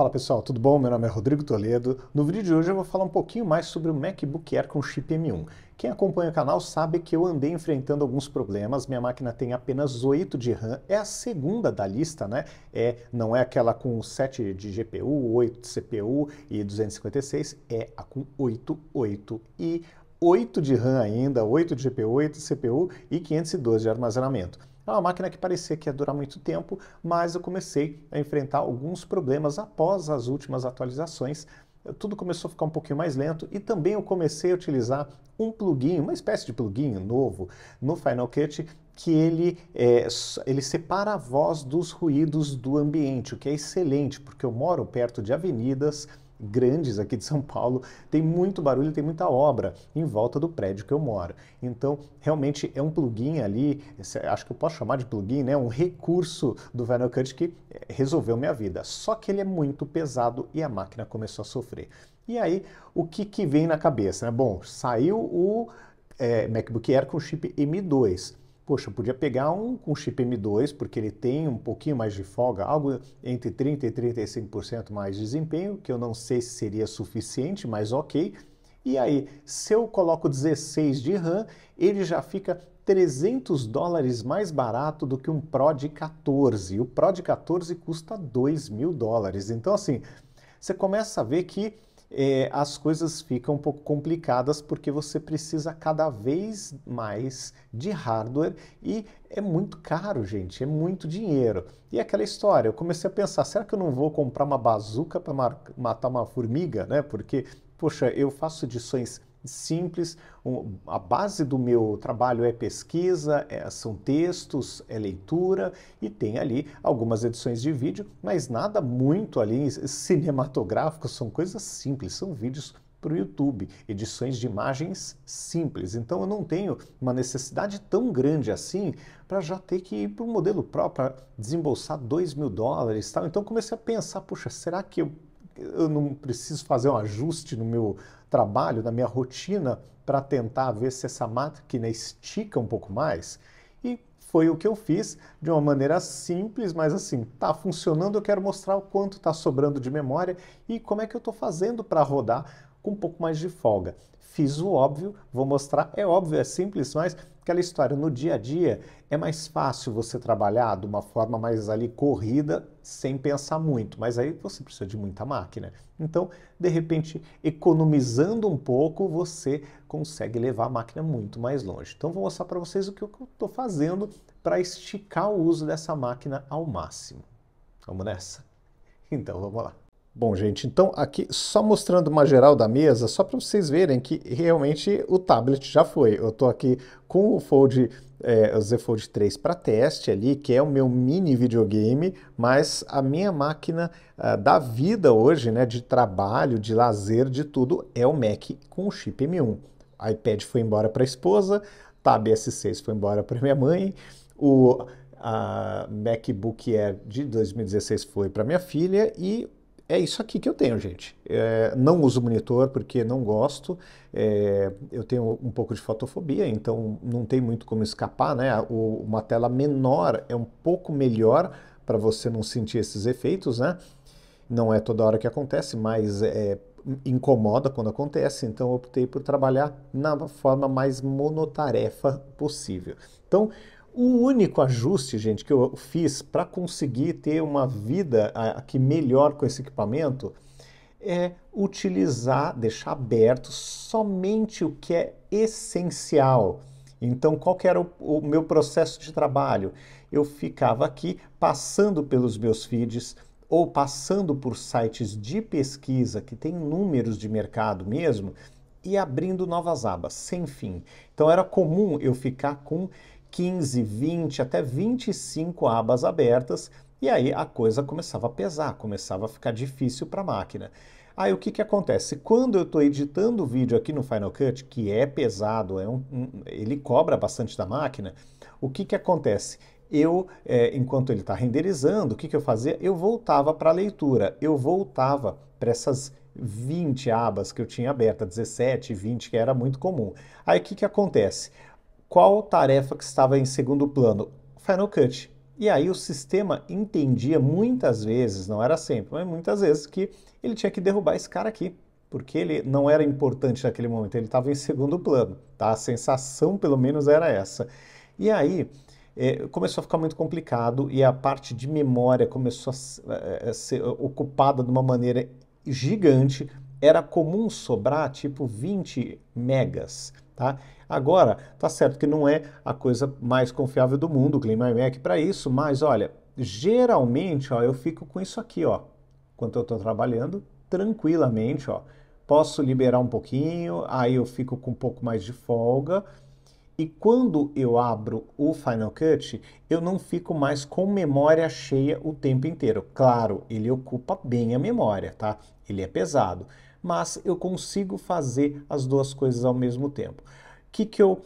Fala pessoal, tudo bom? Meu nome é Rodrigo Toledo. No vídeo de hoje eu vou falar um pouquinho mais sobre o MacBook Air com chip M1. Quem acompanha o canal sabe que eu andei enfrentando alguns problemas, minha máquina tem apenas 8 de RAM, é a segunda da lista, né? É, não é aquela com 7 de GPU, 8 de CPU e 256, é a com 8, 8 e 8 de RAM ainda, 8 de GPU, 8 de CPU e 512 de armazenamento. É uma máquina que parecia que ia durar muito tempo, mas eu comecei a enfrentar alguns problemas após as últimas atualizações tudo começou a ficar um pouquinho mais lento e também eu comecei a utilizar um plugin, uma espécie de plugin novo no Final Cut que ele, é, ele separa a voz dos ruídos do ambiente, o que é excelente, porque eu moro perto de avenidas, grandes aqui de São Paulo, tem muito barulho, tem muita obra em volta do prédio que eu moro. Então, realmente é um plugin ali, acho que eu posso chamar de plugin, né? Um recurso do Final Cut que eh, resolveu minha vida. Só que ele é muito pesado e a máquina começou a sofrer. E aí, o que, que vem na cabeça? Né? Bom, saiu o é, MacBook Air com chip M2 poxa, podia pegar um com chip M2, porque ele tem um pouquinho mais de folga, algo entre 30% e 35% mais de desempenho, que eu não sei se seria suficiente, mas ok. E aí, se eu coloco 16 de RAM, ele já fica 300 dólares mais barato do que um Pro de 14. O Pro de 14 custa 2 mil dólares. Então, assim, você começa a ver que é, as coisas ficam um pouco complicadas porque você precisa cada vez mais de hardware e é muito caro, gente, é muito dinheiro. E é aquela história, eu comecei a pensar, será que eu não vou comprar uma bazuca para matar uma formiga, né? Porque, poxa, eu faço edições simples. Um, a base do meu trabalho é pesquisa, é, são textos, é leitura e tem ali algumas edições de vídeo, mas nada muito ali cinematográfico, são coisas simples, são vídeos para o YouTube, edições de imagens simples. Então eu não tenho uma necessidade tão grande assim para já ter que ir para o modelo próprio, desembolsar dois mil dólares e tal. Então comecei a pensar, puxa, será que eu eu não preciso fazer um ajuste no meu trabalho, na minha rotina, para tentar ver se essa máquina estica um pouco mais? E foi o que eu fiz de uma maneira simples, mas assim, tá funcionando, eu quero mostrar o quanto está sobrando de memória e como é que eu estou fazendo para rodar com um pouco mais de folga fiz o óbvio, vou mostrar. É óbvio, é simples, mas aquela história no dia a dia é mais fácil você trabalhar de uma forma mais ali corrida, sem pensar muito, mas aí você precisa de muita máquina. Então, de repente, economizando um pouco, você consegue levar a máquina muito mais longe. Então, vou mostrar para vocês o que eu estou fazendo para esticar o uso dessa máquina ao máximo. Vamos nessa? Então, vamos lá. Bom, gente, então aqui só mostrando uma geral da mesa, só para vocês verem que realmente o tablet já foi. Eu estou aqui com o Fold, é, o Z Fold 3 para teste ali, que é o meu mini videogame, mas a minha máquina ah, da vida hoje, né, de trabalho, de lazer, de tudo, é o Mac com o chip M1. O iPad foi embora para a esposa, Tab S6 foi embora para minha mãe, o a ah, MacBook Air de 2016 foi para minha filha e é isso aqui que eu tenho, gente. É, não uso monitor porque não gosto. É, eu tenho um pouco de fotofobia, então não tem muito como escapar, né? O, uma tela menor é um pouco melhor para você não sentir esses efeitos, né? Não é toda hora que acontece, mas é, incomoda quando acontece, então optei por trabalhar na forma mais monotarefa possível. Então, o único ajuste, gente, que eu fiz para conseguir ter uma vida aqui melhor com esse equipamento é utilizar, deixar aberto somente o que é essencial. Então, qual era o, o, meu processo de trabalho? Eu ficava aqui passando pelos meus feeds ou passando por sites de pesquisa que tem números de mercado mesmo e abrindo novas abas, sem fim. Então, era comum eu ficar com 15, 20, até 25 abas abertas, e aí a coisa começava a pesar, começava a ficar difícil para a máquina. Aí o que, que acontece? Quando eu estou editando o vídeo aqui no Final Cut, que é pesado, é um, um, ele cobra bastante da máquina, o que, que acontece? Eu, é, enquanto ele está renderizando, o que, que eu fazia? Eu voltava para a leitura, eu voltava para essas 20 abas que eu tinha aberta, 17, 20, que era muito comum. Aí o que, que acontece? qual tarefa que estava em segundo plano? Final Cut. E aí o sistema entendia muitas vezes, não era sempre, mas muitas vezes, que ele tinha que derrubar esse cara aqui, porque ele não era importante naquele momento, ele estava em segundo plano, tá? A sensação, pelo menos, era essa. E aí é, começou a ficar muito complicado e a parte de memória começou a, a eh, eh, ser ocupada de uma maneira gigante. Era comum sobrar tipo 20 megas Tá? Agora, tá certo que não é a coisa mais confiável do mundo o é mac para isso, mas olha, geralmente ó, eu fico com isso aqui, ó, enquanto eu estou trabalhando, tranquilamente, ó. Posso liberar um pouquinho, aí eu fico com um pouco mais de folga. E quando eu abro o Final Cut, eu não fico mais com memória cheia o tempo inteiro. Claro, ele ocupa bem a memória, tá? Ele é pesado mas eu consigo fazer as duas coisas ao mesmo tempo. Que que eu,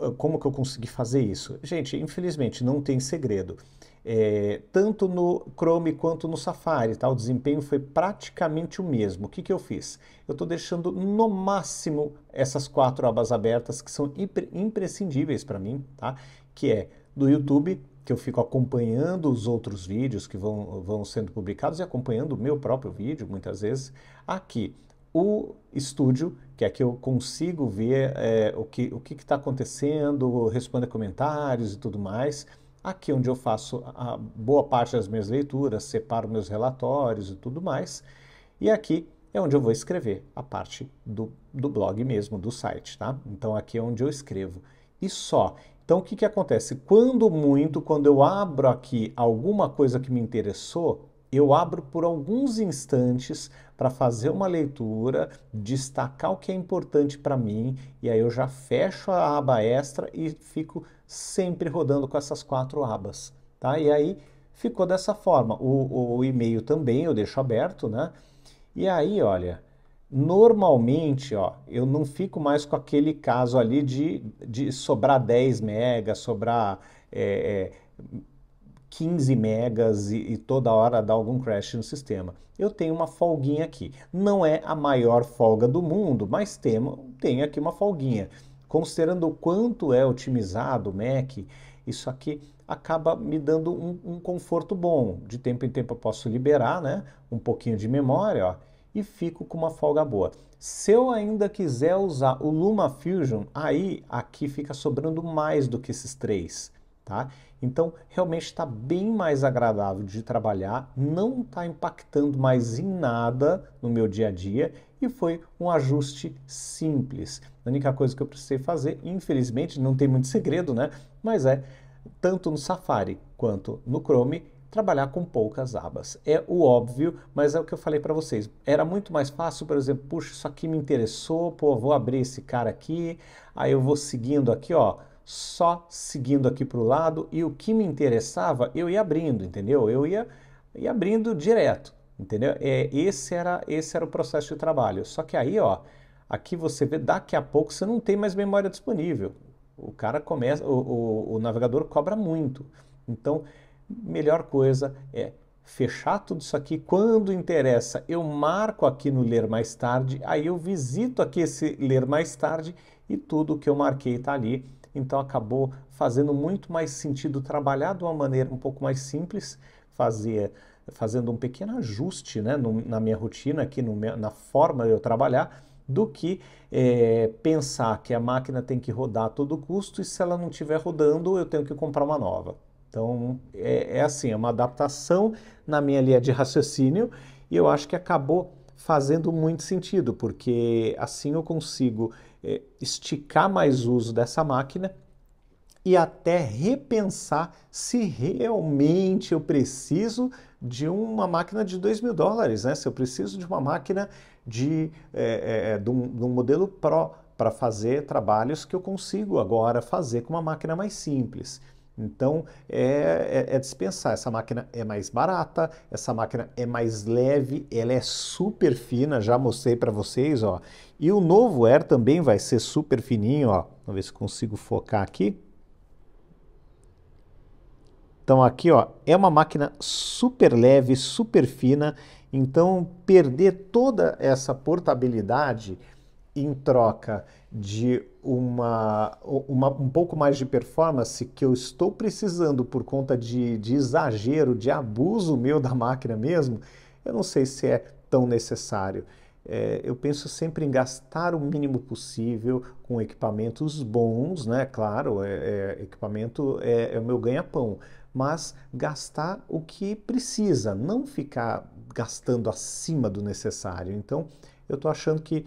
ah, como que eu consegui fazer isso? Gente, infelizmente não tem segredo. É, tanto no Chrome quanto no Safari, tá? o desempenho foi praticamente o mesmo. O que, que eu fiz? Eu estou deixando no máximo essas quatro abas abertas que são imprescindíveis para mim, tá? que é do YouTube, que eu fico acompanhando os outros vídeos que vão, vão sendo publicados e acompanhando o meu próprio vídeo muitas vezes. Aqui, o estúdio, que é que eu consigo ver é, o que o está acontecendo, respondo comentários e tudo mais. Aqui onde eu faço a boa parte das minhas leituras, separo meus relatórios e tudo mais. E aqui é onde eu vou escrever a parte do, do blog mesmo, do site, tá? Então aqui é onde eu escrevo. E só. Então o que, que acontece? Quando muito, quando eu abro aqui alguma coisa que me interessou, eu abro por alguns instantes para fazer uma leitura, destacar o que é importante para mim, e aí eu já fecho a aba extra e fico sempre rodando com essas quatro abas. Tá? E aí ficou dessa forma. O, o e-mail também eu deixo aberto, né? E aí, olha, normalmente, ó, eu não fico mais com aquele caso ali de, de sobrar 10 mega, sobrar é, é, 15 megas e, e, toda hora dá algum crash no sistema. Eu tenho uma folguinha aqui. Não é a maior folga do mundo, mas tem, tem aqui uma folguinha. Considerando o quanto é otimizado o Mac, isso aqui acaba me dando um, um conforto bom. De tempo em tempo eu posso liberar né, um pouquinho de memória ó, e fico com uma folga boa. Se eu ainda quiser usar o LumaFusion, aí aqui fica sobrando mais do que esses três. Tá? Então, realmente está bem mais agradável de trabalhar, não está impactando mais em nada no meu dia a dia e foi um ajuste simples. A única coisa que eu precisei fazer, infelizmente, não tem muito segredo, né? Mas é tanto no Safari quanto no Chrome trabalhar com poucas abas. É o óbvio, mas é o que eu falei para vocês. Era muito mais fácil, por exemplo, puxa, isso aqui me interessou, pô, vou abrir esse cara aqui, aí eu vou seguindo aqui, ó só seguindo aqui para o lado e o que me interessava eu ia abrindo, entendeu? Eu ia, ia abrindo direto, entendeu? É, esse, era, esse era o processo de trabalho. Só que aí, ó, aqui você vê, daqui a pouco você não tem mais memória disponível. O cara começa, o, o, o navegador cobra muito. Então, melhor coisa é fechar tudo isso aqui. Quando interessa, eu marco aqui no ler mais tarde, aí eu visito aqui esse ler mais tarde e tudo que eu marquei está ali então acabou fazendo muito mais sentido trabalhar de uma maneira um pouco mais simples, fazia fazendo um pequeno ajuste né, no, na minha rotina aqui, no, na forma de eu trabalhar, do que é, pensar que a máquina tem que rodar a todo custo e se ela não estiver rodando, eu tenho que comprar uma nova. Então, é, é assim, é uma adaptação na minha linha de raciocínio e eu acho que acabou fazendo muito sentido, porque assim eu consigo é, esticar mais uso dessa máquina e até repensar se realmente eu preciso de uma máquina de 2 mil dólares, né? se eu preciso de uma máquina de, é, é, é de, um, de um modelo Pro para fazer trabalhos que eu consigo agora fazer com uma máquina mais simples. Então é, é, é dispensar. Essa máquina é mais barata, essa máquina é mais leve, ela é super fina, já mostrei para vocês, ó. E o novo Air também vai ser super fininho, ó. Vamos ver se consigo focar aqui. Então aqui, ó, é uma máquina super leve, super fina. Então perder toda essa portabilidade em troca de uma, uma, um pouco mais de performance que eu estou precisando por conta de, de exagero, de abuso meu da máquina mesmo, eu não sei se é tão necessário. É, eu penso sempre em gastar o mínimo possível com equipamentos bons, né? Claro, é, é, equipamento é, é o meu ganha-pão, mas gastar o que precisa, não ficar gastando acima do necessário. Então, eu estou achando que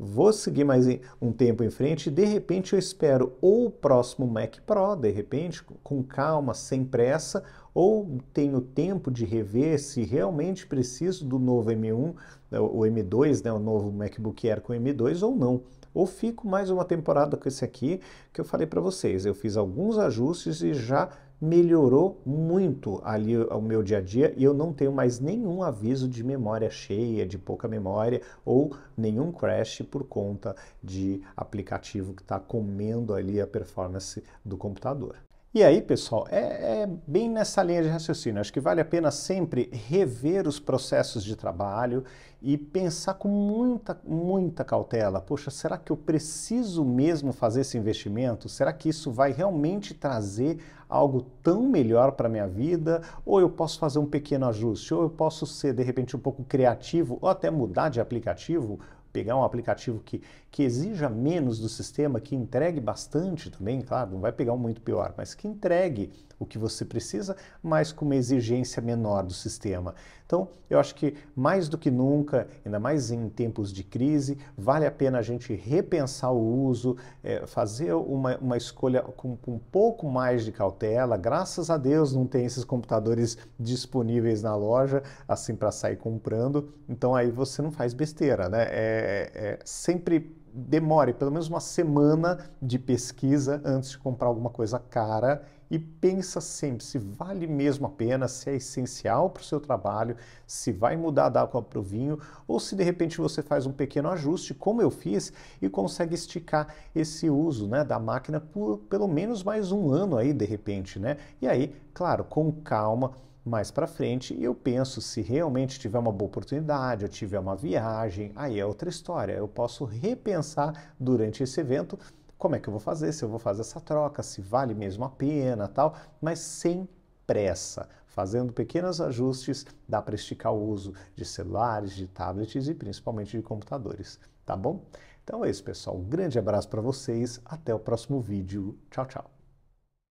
vou seguir mais um tempo em frente e de repente eu espero ou o próximo Mac Pro, de repente, com calma, sem pressa, ou tenho tempo de rever se realmente preciso do novo M1, né, o M2, né, o novo MacBook Air com M2 ou não. Ou fico mais uma temporada com esse aqui, que eu falei para vocês, eu fiz alguns ajustes e já melhorou muito ali o meu dia a dia e eu não tenho mais nenhum aviso de memória cheia, de pouca memória ou nenhum crash por conta de aplicativo que está comendo ali a performance do computador. E aí, pessoal, é, é, bem nessa linha de raciocínio. Acho que vale a pena sempre rever os processos de trabalho e pensar com muita, muita cautela. Poxa, será que eu preciso mesmo fazer esse investimento? Será que isso vai realmente trazer algo tão melhor para a minha vida? Ou eu posso fazer um pequeno ajuste? Ou eu posso ser, de repente, um pouco criativo ou até mudar de aplicativo? pegar um aplicativo que que exija menos do sistema, que entregue bastante também, claro, não vai pegar um muito pior, mas que entregue o que você precisa, mas com uma exigência menor do sistema. Então, eu acho que mais do que nunca, ainda mais em tempos de crise, vale a pena a gente repensar o uso, é, fazer uma, uma escolha com, com, um pouco mais de cautela. Graças a Deus não tem esses computadores disponíveis na loja, assim, para sair comprando. Então, aí você não faz besteira, né? é, é, é sempre demore pelo menos uma semana de pesquisa antes de comprar alguma coisa cara e pensa sempre se vale mesmo a pena, se é essencial para o seu trabalho, se vai mudar da água para o vinho ou se de repente você faz um pequeno ajuste, como eu fiz, e consegue esticar esse uso né, da máquina por pelo menos mais um ano aí de repente, né? E aí, claro, com calma mais para frente e eu penso se realmente tiver uma boa oportunidade, eu tiver uma viagem, aí é outra história. Eu posso repensar durante esse evento como é que eu vou fazer, se eu vou fazer essa troca, se vale mesmo a pena, tal, mas sem pressa, fazendo pequenos ajustes, dá para esticar o uso de celulares, de tablets e principalmente de computadores, tá bom? Então é isso, pessoal. Um grande abraço para vocês, até o próximo vídeo. Tchau, tchau.